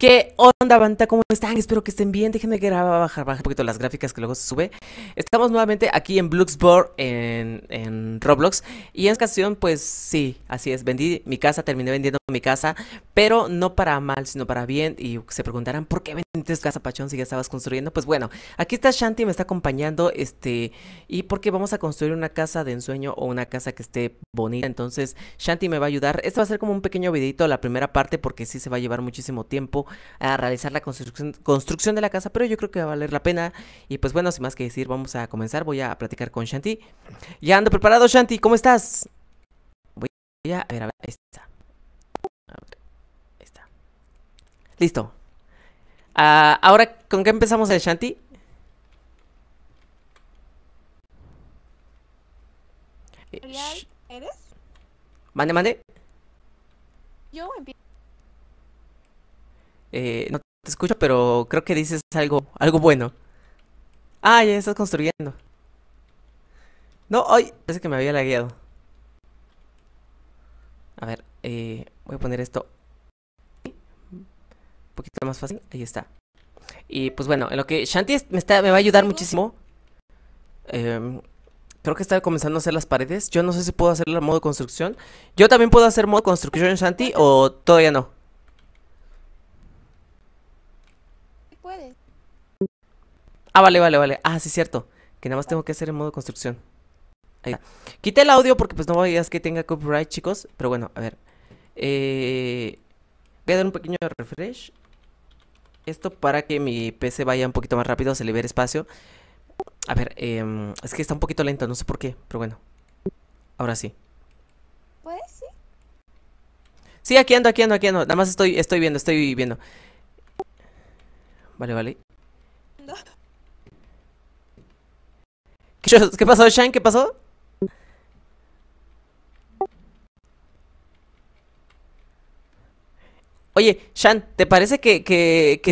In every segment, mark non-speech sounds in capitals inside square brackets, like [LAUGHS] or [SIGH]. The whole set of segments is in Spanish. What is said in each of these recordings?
¿Qué onda, banda? ¿Cómo están? Espero que estén bien. Déjenme grabar, bajar, bajar un poquito las gráficas que luego se sube. Estamos nuevamente aquí en Bloxburg, en, Roblox. Y en esta ocasión, pues sí, así es. Vendí mi casa, terminé vendiendo mi casa, pero no para mal, sino para bien. Y se preguntarán, ¿por qué vendiste casa, Pachón, si ya estabas construyendo? Pues bueno, aquí está Shanti, me está acompañando. este Y porque vamos a construir una casa de ensueño o una casa que esté bonita. Entonces, Shanti me va a ayudar. Esto va a ser como un pequeño videito, la primera parte, porque sí se va a llevar muchísimo tiempo a realizar la construcción, construcción de la casa, pero yo creo que va a valer la pena. Y pues bueno, sin más que decir, vamos a comenzar. Voy a platicar con Shanti. Ya ando preparado, Shanti, ¿cómo estás? Voy a, ver, a ver, ahí está. Listo. Ah, ahora, ¿con qué empezamos el eh, Shanti? ¿Eres? Mande, mande. Yo empiezo. Eh, no te escucho, pero creo que dices algo, algo bueno. Ah, ya estás construyendo. No, ay, parece que me había lagueado. A ver, eh, voy a poner esto un poquito más fácil. Ahí está. Y pues bueno, en lo que Shanti me, va a ayudar muchísimo. Em, creo que está comenzando a hacer las paredes. Yo no sé si puedo hacer el modo construcción. Yo también puedo hacer modo construcción, en Shanti, o todavía no. Ah, vale, vale, vale. Ah, sí, cierto. Que nada más tengo que hacer en modo construcción. Ahí Quité el audio porque pues no vayas que tenga copyright, chicos. Pero bueno, a ver. Eh, voy a dar un pequeño refresh. Esto para que mi PC vaya un poquito más rápido, se libere espacio. A ver, em, es que está un poquito lento, no sé por qué, pero bueno. Ahora sí. Pues sí. Sí, aquí ando, aquí ando, aquí ando. Nada más estoy, estoy viendo, estoy viendo. Vale, vale. ¿Qué pasó, Shan? ¿Qué pasó? Oye, Shan, ¿te parece que,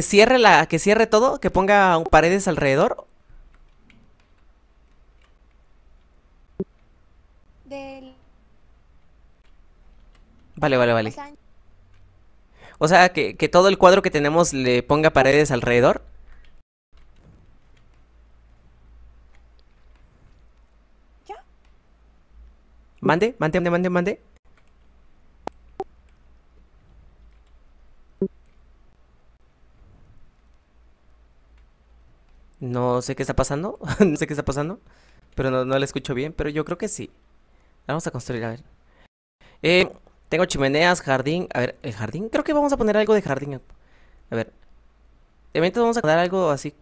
cierre la, que cierre todo? ¿Que ponga paredes alrededor? Vale, vale, vale. O sea, que todo el cuadro que tenemos le ponga paredes alrededor. Mande, mande, mande, mande, mande. No sé qué está pasando, [LAUGHS] no sé qué está pasando, pero no, no escucho bien, pero yo creo que sí. vamos a construir, a ver. Eh, tengo chimeneas, jardín, a ver, el jardín, creo que vamos a poner algo de jardín. A ver, de momento vamos a dar algo así,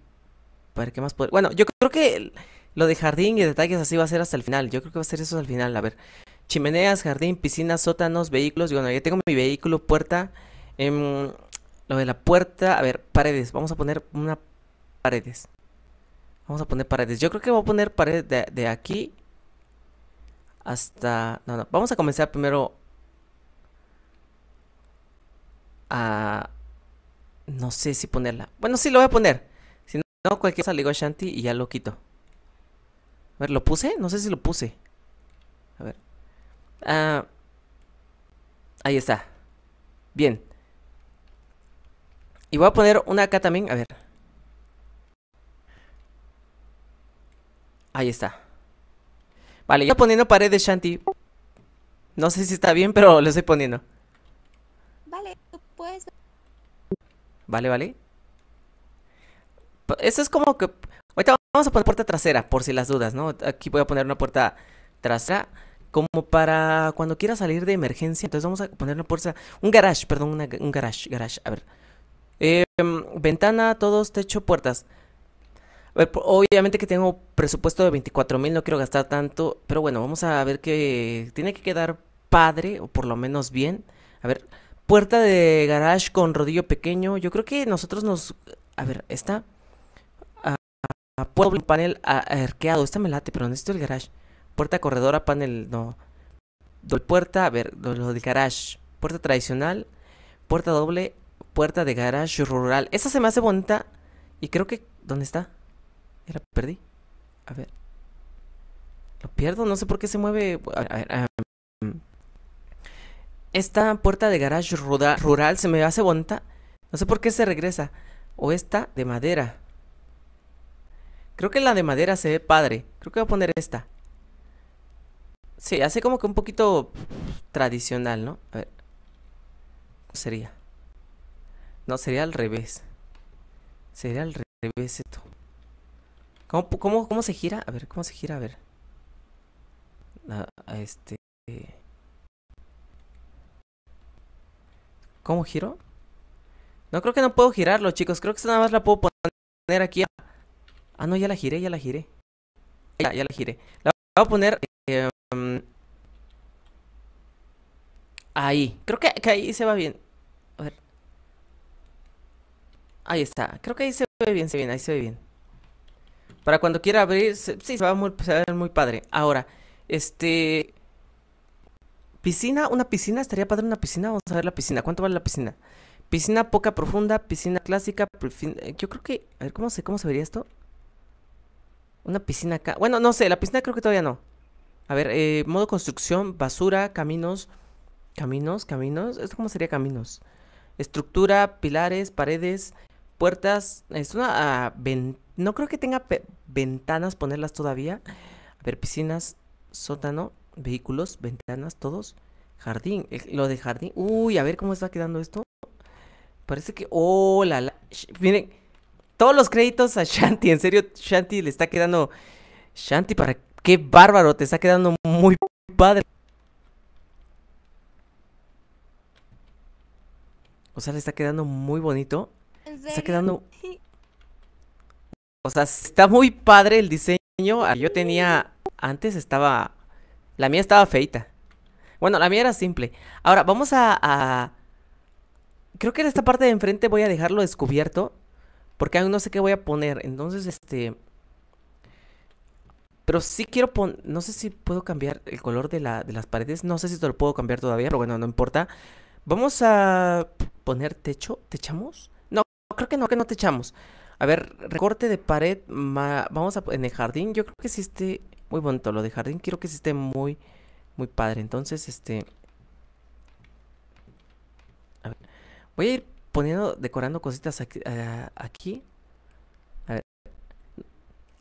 para que más poder... Bueno, yo creo que lo de jardín y detalles así va a ser hasta el final. Yo creo que va a ser eso hasta el final. A ver. Chimeneas, jardín, piscinas, sótanos, vehículos. Bueno, ya tengo mi vehículo, puerta. Em, lo de la puerta. A ver, paredes. Vamos a poner una paredes. Vamos a poner paredes. Yo creo que voy a poner paredes de, de aquí hasta... No, no. Vamos a comenzar primero a... No sé si ponerla. Bueno, sí, lo voy a poner. Si no, cualquier cosa le digo a Shanti y ya lo quito. A ver, ¿lo puse? No sé si lo puse. A ver. Ah, ahí está. Bien. Y voy a poner una acá también. A ver. Ahí está. Vale, yo poniendo pared de shanty. No sé si está bien, pero lo estoy poniendo. Vale, pues. Vale, vale. Esto es como que Ahorita vamos a poner puerta trasera, por si las dudas, ¿no? Aquí voy a poner una puerta trasera como para cuando quiera salir de emergencia. Entonces vamos a poner una puerta, un garage, perdón, un garage, garage, a ver. Em, ventana, todos, techo, puertas. A ver, obviamente que tengo presupuesto de 24 mil, no quiero gastar tanto, pero bueno, vamos a ver que tiene que quedar padre, o por lo menos bien. A ver, puerta de garage con rodillo pequeño, yo creo que nosotros nos... A ver, esta doble, panel arqueado. Esta me late, pero necesito el garage. Puerta corredora, panel, no. puerta, a ver, lo del garage. Puerta tradicional, puerta doble, puerta de garage rural. Esta se me hace bonita. Y creo que. ¿Dónde está? la perdí. A ver. Lo pierdo, no sé por qué se mueve. A ver, Esta puerta de garage rural, rural se me hace bonita. No sé por qué se regresa. O esta de madera. Creo que la de madera se ve padre. Creo que voy a poner esta. Sí, hace como que un poquito tradicional, ¿no? A ver. ¿Cómo sería? No, sería al revés. Sería al revés esto. ¿Cómo, cómo, cómo se gira? A ver, ¿cómo se gira? A ver. Ah, a, este... ¿Cómo giro? No creo que no puedo girarlo, chicos. Creo que esta nada más la puedo poner aquí Ah, no, ya la giré, ya la giré. Ya, ya la giré. La voy a poner... Em, ahí. Creo que, ahí se va bien. A ver. Ahí está. Creo que ahí se ve bien, se ve bien, ahí se ve bien. Para cuando quiera abrir, sí, se va, muy, a ver muy padre. Ahora, este... Piscina, una piscina, estaría padre una piscina. Vamos a ver la piscina. ¿Cuánto vale la piscina? Piscina poca profunda, piscina clásica. Eh, yo creo que. A ver, ¿cómo se, cómo se vería esto? Una piscina acá. Bueno, no sé, la piscina creo que todavía no. A ver, eh, modo construcción, basura, caminos. Caminos, caminos. ¿Esto cómo sería caminos? Estructura, pilares, paredes, puertas. Es una... Ah, no creo que tenga ventanas ponerlas todavía. A ver, piscinas, sótano, vehículos, ventanas, todos. Jardín, lo de jardín. Uy, a ver cómo está quedando esto. Parece que... ¡Oh, la, la! Miren, todos los créditos a Shanti. En serio, Shanti le está quedando. Shanti, para qué bárbaro, te está quedando muy padre. O sea, le está quedando muy bonito. Está quedando. [LAUGHS] O sea, está muy padre el diseño. Ah, yo tenía. Antes estaba. La mía estaba feita. Bueno, la mía era simple. Ahora, vamos a. a... Creo que en esta parte de enfrente voy a dejarlo descubierto. Porque aún no sé qué voy a poner. Entonces, este... Pero sí quiero poner... No sé si puedo cambiar el color de, las paredes. No sé si esto lo puedo cambiar todavía, pero bueno, no importa. Vamos a poner techo. ¿Te echamos? No, creo que no, que no te echamos A ver, recorte de pared. Vamos a... En el jardín. Yo creo que sí esté muy bonito lo de jardín. Quiero que sí esté muy, muy padre. Entonces, este... A ver. Voy a ir poniendo, decorando cositas eh, aquí. A ver.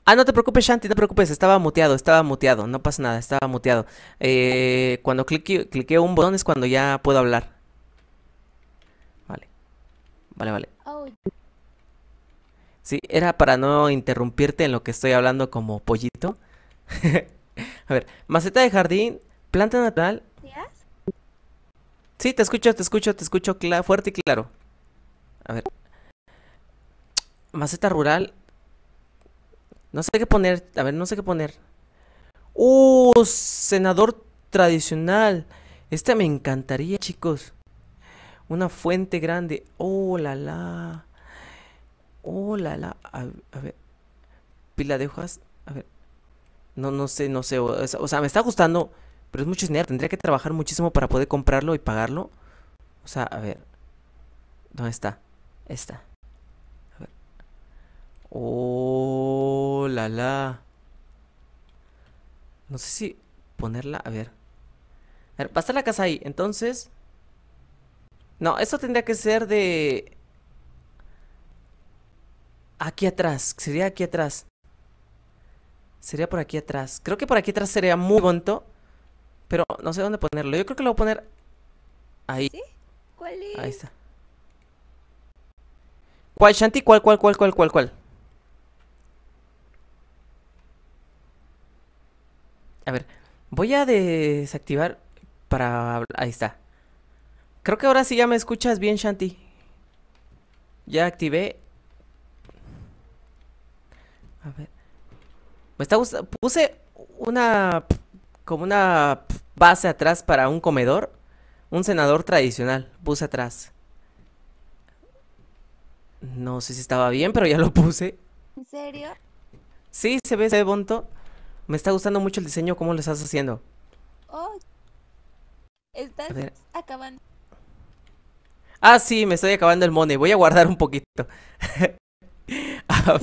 Ah, no te preocupes, Shanti, no te preocupes. Estaba muteado, estaba muteado. No pasa nada, estaba muteado. Eh, cuando clique, un botón es cuando ya puedo hablar. Vale. Vale, vale. Oh. Sí, era para no interrumpirte en lo que estoy hablando como pollito. [LAUGHS] A ver, maceta de jardín, planta natural ¿Sí? sí, te escucho, te escucho, te escucho fuerte y claro. A ver. Maceta rural. No sé qué poner. A ver, no sé qué poner. ¡Uh! ¡Oh, senador tradicional. Este me encantaría, chicos. Una fuente grande. ¡Oh, la la! ¡Oh, la la! A, ver. Pila de hojas. A ver. No, no sé, no sé. o sea, me está gustando. Pero es mucho dinero. Tendría que trabajar muchísimo para poder comprarlo y pagarlo. O sea, a ver. ¿Dónde está? Esta. A ver. Oh, la la. No sé si ponerla. A ver. A ver, estar la casa ahí. Entonces. No, esto tendría que ser de. Aquí atrás. Sería aquí atrás. Sería por aquí atrás. Creo que por aquí atrás sería muy bonito. Pero no sé dónde ponerlo. Yo creo que lo voy a poner ahí. Ahí está. ¿Cuál, Shanti? ¿Cuál, cuál, cuál, cuál, cuál, cuál? A ver, voy a desactivar para... Ahí está. Creo que ahora sí ya me escuchas bien, Shanti. Ya activé. A ver. Me está gustando... Puse una... Como una base atrás para un comedor. Un senador tradicional. Puse atrás. No sé si estaba bien, pero ya lo puse. ¿En serio? Sí, se ve, se ve bonito. Me está gustando mucho el diseño, cómo lo estás haciendo. Oh, estás acabando. Ah, sí, me estoy acabando el money. Voy a guardar un poquito. [LAUGHS] a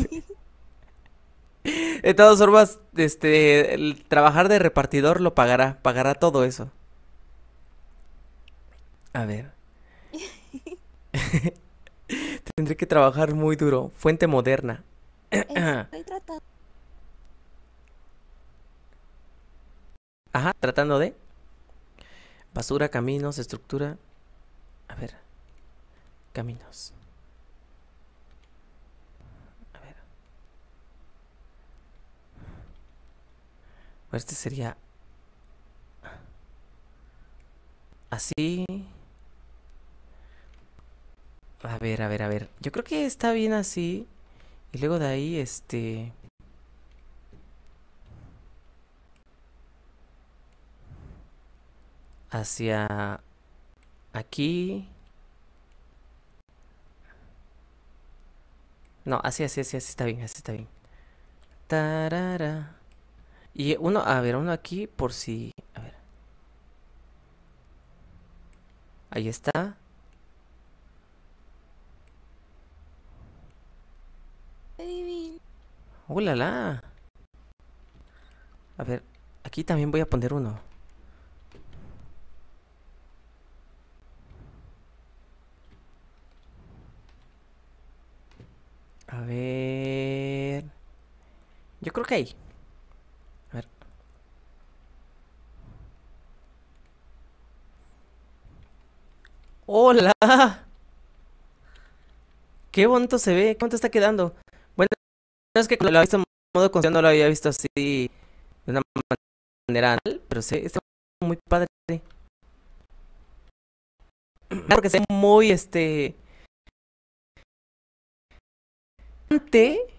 de todas formas, este, el trabajar de repartidor lo pagará, pagará todo eso. A ver. [LAUGHS] Tendré que trabajar muy duro. Fuente moderna. Ajá, tratando de. Basura, caminos, estructura. A ver. Caminos. A ver. Pues este sería... Así. A ver, a ver, a ver. Yo creo que está bien así. Y luego de ahí, este... Hacia aquí. No, así, así, así, así está bien, así está bien. Tarara. Y uno, a ver, uno aquí por si... A ver. Ahí está. Hola. A ver, aquí también voy a poner uno. A ver... Yo creo que hay. A ver. ¡Hola! ¡Qué bonito se ve! ¿Cuánto está quedando? es que lo había visto en modo consciente, no lo había visto así de una manera general, pero sí, está muy padre. Porque es muy, este... Elegante,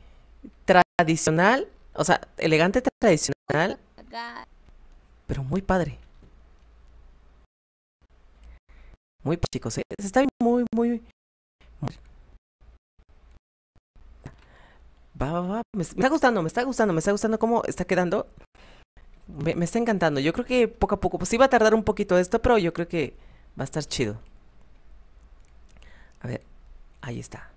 tradicional, o sea, elegante, tradicional, pero muy padre. Muy chicos, ¿eh? está muy, muy, muy... Va, va, Me, está gustando, me está gustando, me está gustando cómo está quedando. Me, está encantando. Yo creo que poco a poco, pues sí va a tardar un poquito esto, pero yo creo que va a estar chido. A ver, ahí está.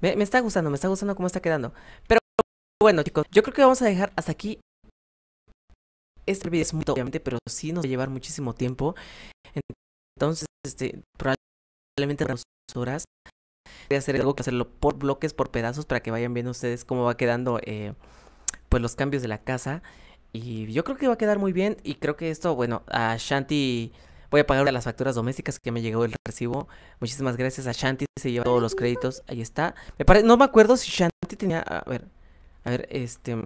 Me, está gustando, me está gustando cómo está quedando. Pero bueno, chicos, yo creo que vamos a dejar hasta aquí este video es muy obviamente, pero sí nos va a llevar muchísimo tiempo. Entonces, este, probablemente dos horas. Voy a hacer algo que hacerlo por bloques, por pedazos, para que vayan viendo ustedes cómo va quedando eh, pues los cambios de la casa. Y yo creo que va a quedar muy bien y creo que esto, bueno, a Shanti... Voy a pagar las facturas domésticas que me llegó el recibo. Muchísimas gracias a Shanti. Se lleva todos los créditos. Ahí está. Me parece, no me acuerdo si Shanti tenía. A ver. A ver, este.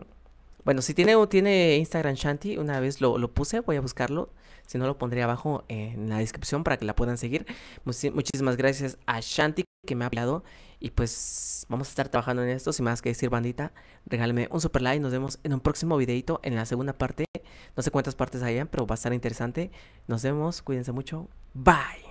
Bueno, si tiene, tiene Instagram Shanti, una vez lo, lo puse, voy a buscarlo. Si no, lo pondré abajo en la descripción para que la puedan seguir. muchísimas gracias a Shanti que me ha hablado Y pues vamos a estar trabajando en esto. Sin más que decir, bandita, regálame un super like. Nos vemos en un próximo videito, en la segunda parte. No sé cuántas partes hayan, pero va a estar interesante. Nos vemos, cuídense mucho. Bye.